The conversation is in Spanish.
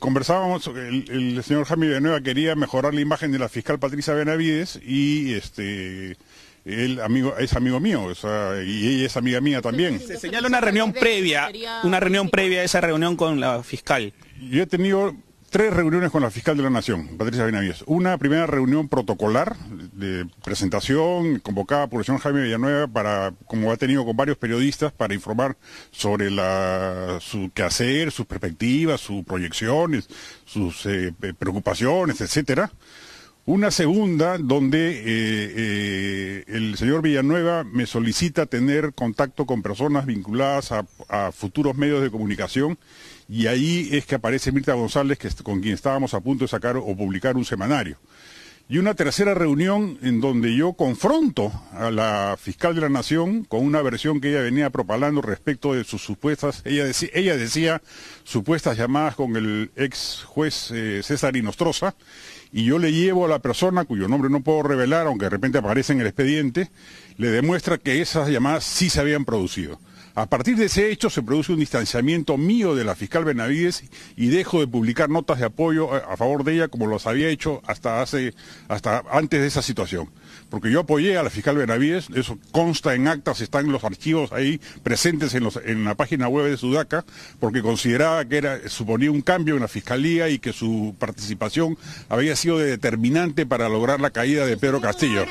Conversábamos, el, señor Jaime Villanueva quería mejorar la imagen de la fiscal Patricia Benavides y este él amigo, es amigo mío, o sea, y ella es amiga mía también. Se señala una reunión previa, una reunión previa a esa reunión con la fiscal. Yo he tenido tres reuniones con la fiscal de la Nación, Patricia Benavides. Una primera reunión protocolar, de presentación convocada por el señor Jaime Villanueva para, como ha tenido con varios periodistas, para informar sobre su quehacer, sus perspectivas, sus proyecciones, sus eh, eh, preocupaciones, etcétera. Una segunda donde eh, el señor Villanueva me solicita tener contacto con personas vinculadas a, futuros medios de comunicación y ahí es que aparece Mirta González, que, con quien estábamos a punto de sacar o publicar un semanario y una tercera reunión en donde yo confronto a la fiscal de la Nación con una versión que ella venía propalando respecto de sus supuestas, ella, decía, supuestas llamadas con el ex juez eh, César Inostroza, y yo le llevo a la persona cuyo nombre no puedo revelar, aunque de repente aparece en el expediente, le demuestra que esas llamadas sí se habían producido. A partir de ese hecho se produce un distanciamiento mío de la fiscal Benavides y dejo de publicar notas de apoyo a favor de ella como las había hecho hasta, antes de esa situación. Porque yo apoyé a la fiscal Benavides, eso consta en actas, están los archivos ahí presentes en, la página web de Sudaca, porque consideraba que era, suponía un cambio en la fiscalía y que su participación había sido determinante para lograr la caída de Pedro Castillo.